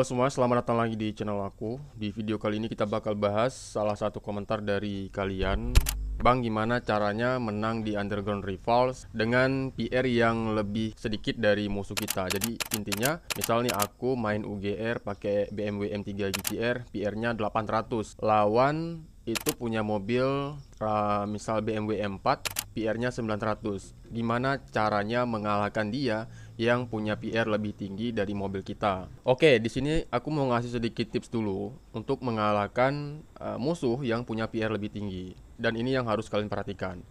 Halo semua, selamat datang lagi di channel aku. Di video kali ini kita bakal bahas salah satu komentar dari kalian. Bang, gimana caranya menang di Underground Rivals dengan PR yang lebih sedikit dari musuh kita? Jadi intinya, misalnya aku main UGR pakai BMW M3 GTR, PR-nya 800. Lawan itu punya mobil misal BMW M4 PR-nya 900. Gimana caranya mengalahkan dia yang punya PR lebih tinggi dari mobil kita? Oke, di sini aku mau ngasih sedikit tips dulu untuk mengalahkan uh, musuh yang punya PR lebih tinggi. Dan ini yang harus kalian perhatikan.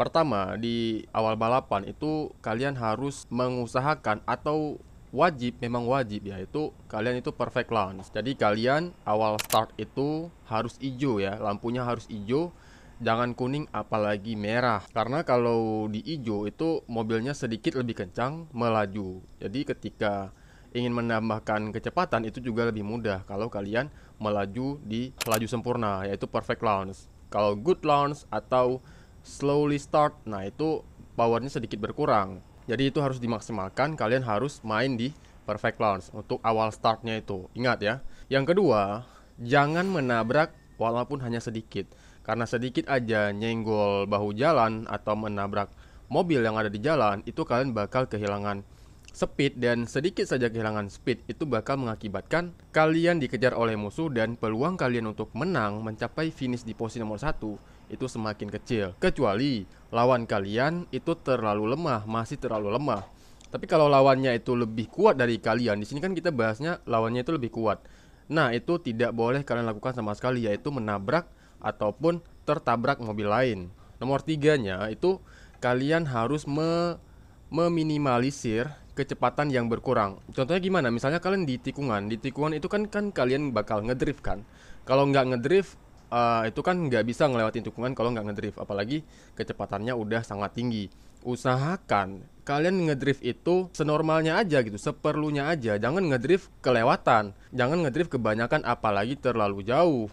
Pertama, di awal balapan itu kalian harus mengusahakan atau wajib memang wajib yaitu kalian itu perfect launch. Jadi kalian awal start itu harus hijau ya, lampunya harus hijau jangan kuning apalagi merah karena kalau di hijau itu mobilnya sedikit lebih kencang melaju jadi ketika ingin menambahkan kecepatan itu juga lebih mudah kalau kalian melaju di laju sempurna yaitu perfect launch kalau good launch atau slowly start nah itu powernya sedikit berkurang jadi itu harus dimaksimalkan kalian harus main di perfect launch untuk awal startnya itu ingat ya yang kedua jangan menabrak walaupun hanya sedikit karena sedikit aja nyenggol bahu jalan atau menabrak mobil yang ada di jalan, itu kalian bakal kehilangan speed dan sedikit saja kehilangan speed itu bakal mengakibatkan kalian dikejar oleh musuh dan peluang kalian untuk menang mencapai finish di posisi nomor satu itu semakin kecil. Kecuali lawan kalian itu terlalu lemah, masih terlalu lemah. Tapi kalau lawannya itu lebih kuat dari kalian, di sini kan kita bahasnya lawannya itu lebih kuat. Nah, itu tidak boleh kalian lakukan sama sekali yaitu menabrak ataupun tertabrak mobil lain. Nomor tiganya itu kalian harus me meminimalisir kecepatan yang berkurang. Contohnya gimana? Misalnya kalian di tikungan, di tikungan itu kan kan kalian bakal ngedrift kan. Kalau nggak ngedrift uh, itu kan nggak bisa ngelewatin tikungan kalau nggak ngedrift, apalagi kecepatannya udah sangat tinggi. Usahakan kalian ngedrift itu senormalnya aja gitu, seperlunya aja. Jangan ngedrift kelewatan, jangan ngedrift kebanyakan apalagi terlalu jauh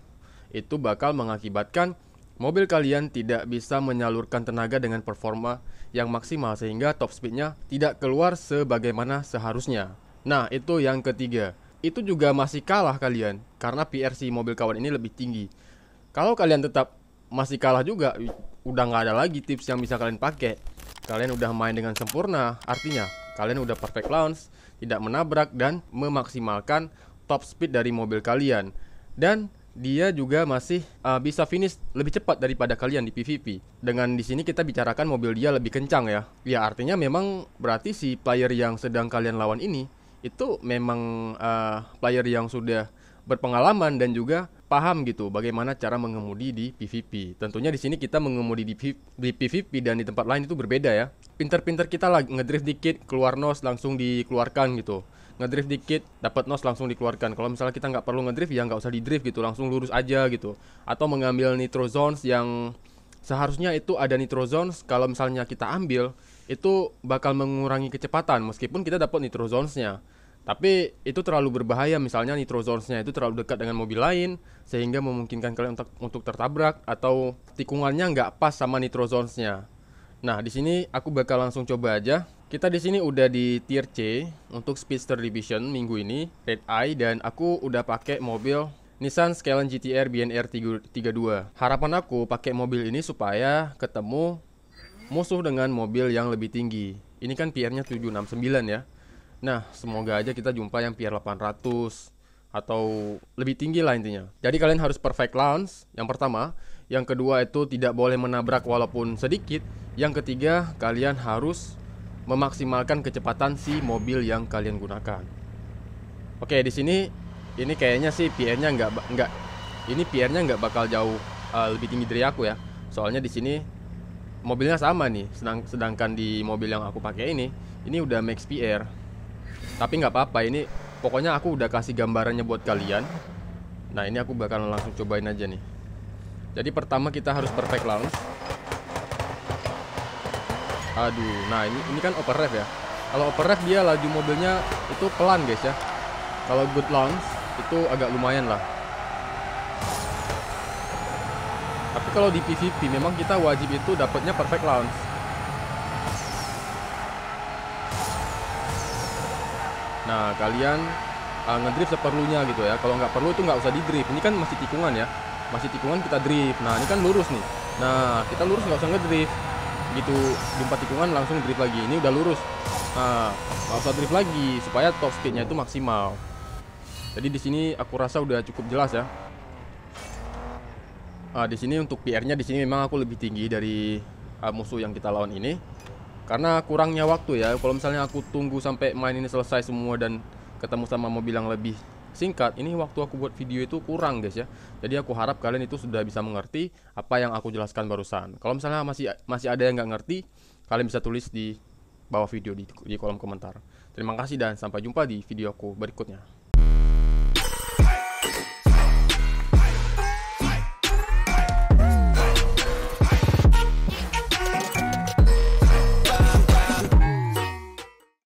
itu bakal mengakibatkan mobil kalian tidak bisa menyalurkan tenaga dengan performa yang maksimal sehingga top speednya tidak keluar sebagaimana seharusnya. Nah, itu yang ketiga. Itu juga masih kalah kalian karena PRC mobil kawan ini lebih tinggi. Kalau kalian tetap masih kalah juga, udah nggak ada lagi tips yang bisa kalian pakai. Kalian udah main dengan sempurna, artinya kalian udah perfect launch, tidak menabrak dan memaksimalkan top speed dari mobil kalian. Dan dia juga masih uh, bisa finish lebih cepat daripada kalian di PvP. Dengan di sini kita bicarakan mobil dia lebih kencang ya. Ya artinya memang berarti si player yang sedang kalian lawan ini itu memang uh, player yang sudah berpengalaman dan juga paham gitu bagaimana cara mengemudi di PVP. Tentunya di sini kita mengemudi di, di PVP dan di tempat lain itu berbeda ya. Pinter-pinter kita lah ngedrift dikit, keluar nos langsung dikeluarkan gitu ngedrift dikit dapat nos langsung dikeluarkan kalau misalnya kita nggak perlu ngedrift ya nggak usah di drift gitu langsung lurus aja gitu atau mengambil nitro zones yang seharusnya itu ada nitro zones kalau misalnya kita ambil itu bakal mengurangi kecepatan meskipun kita dapat nitro zonesnya tapi itu terlalu berbahaya misalnya nitro zonesnya itu terlalu dekat dengan mobil lain sehingga memungkinkan kalian untuk, untuk tertabrak atau tikungannya nggak pas sama nitro zonesnya nah di sini aku bakal langsung coba aja kita di sini udah di tier C untuk Speedster Division minggu ini, Red Eye dan aku udah pakai mobil Nissan Skyline GTR BNR 32. Harapan aku pakai mobil ini supaya ketemu musuh dengan mobil yang lebih tinggi. Ini kan PR-nya 769 ya. Nah, semoga aja kita jumpa yang PR 800 atau lebih tinggi lah intinya. Jadi kalian harus perfect launch yang pertama, yang kedua itu tidak boleh menabrak walaupun sedikit, yang ketiga kalian harus memaksimalkan kecepatan si mobil yang kalian gunakan. Oke, di sini ini kayaknya sih PR-nya nggak nggak ini PR-nya nggak bakal jauh uh, lebih tinggi dari aku ya. Soalnya di sini mobilnya sama nih, sedang, sedangkan di mobil yang aku pakai ini ini udah max PR. Tapi nggak apa-apa, ini pokoknya aku udah kasih gambarannya buat kalian. Nah, ini aku bakal langsung cobain aja nih. Jadi pertama kita harus perfect launch Aduh, nah ini, ini kan upper rev ya. Kalau upper rev dia laju mobilnya itu pelan guys ya. Kalau good launch itu agak lumayan lah. Tapi kalau di PVP memang kita wajib itu dapatnya perfect launch. Nah, kalian uh, ngedrift seperlunya gitu ya. Kalau nggak perlu itu nggak usah di-drift. Ini kan masih tikungan ya. Masih tikungan kita drift. Nah, ini kan lurus nih. Nah, kita lurus nggak usah ngedrift gitu jumpa tikungan langsung drift lagi ini udah lurus nah nggak drift lagi supaya top speednya itu maksimal jadi di sini aku rasa udah cukup jelas ya nah, di sini untuk PR-nya di sini memang aku lebih tinggi dari uh, musuh yang kita lawan ini karena kurangnya waktu ya kalau misalnya aku tunggu sampai main ini selesai semua dan ketemu sama mobil yang lebih singkat ini waktu aku buat video itu kurang guys ya jadi aku harap kalian itu sudah bisa mengerti apa yang aku jelaskan barusan kalau misalnya masih masih ada yang nggak ngerti kalian bisa tulis di bawah video di, di kolom komentar terima kasih dan sampai jumpa di video aku berikutnya